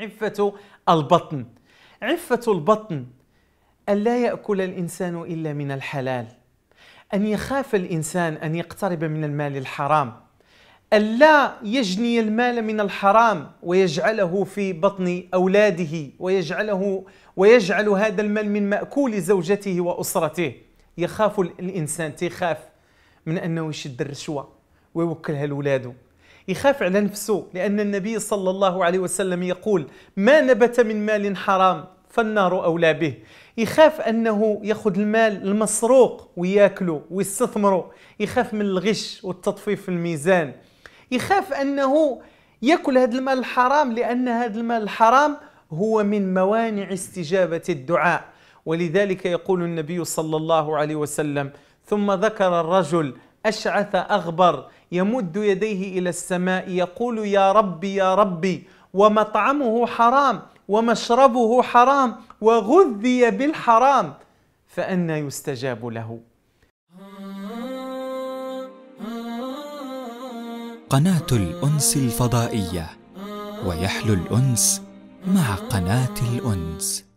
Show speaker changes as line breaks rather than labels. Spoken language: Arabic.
عفة البطن عفة البطن ألا يأكل الإنسان إلا من الحلال أن يخاف الإنسان أن يقترب من المال الحرام ألا يجني المال من الحرام ويجعله في بطن أولاده ويجعله ويجعل هذا المال من مأكول زوجته وأسرته يخاف الإنسان تيخاف من أنه يشد الرشوة ويوكلها لولاده يخاف على نفسه لأن النبي صلى الله عليه وسلم يقول ما نبت من مال حرام فالنار أولى به يخاف أنه يأخذ المال المسروق وياكله ويستثمره يخاف من الغش والتطفيف في الميزان يخاف أنه يأكل هذا المال الحرام لأن هذا المال الحرام هو من موانع استجابة الدعاء ولذلك يقول النبي صلى الله عليه وسلم ثم ذكر الرجل أشعث أغبر يمد يديه إلى السماء يقول يا ربي يا ربي ومطعمه حرام ومشربه حرام وغذي بالحرام فأنى يستجاب له قناة الأنس الفضائية ويحلو الأنس مع قناة الأنس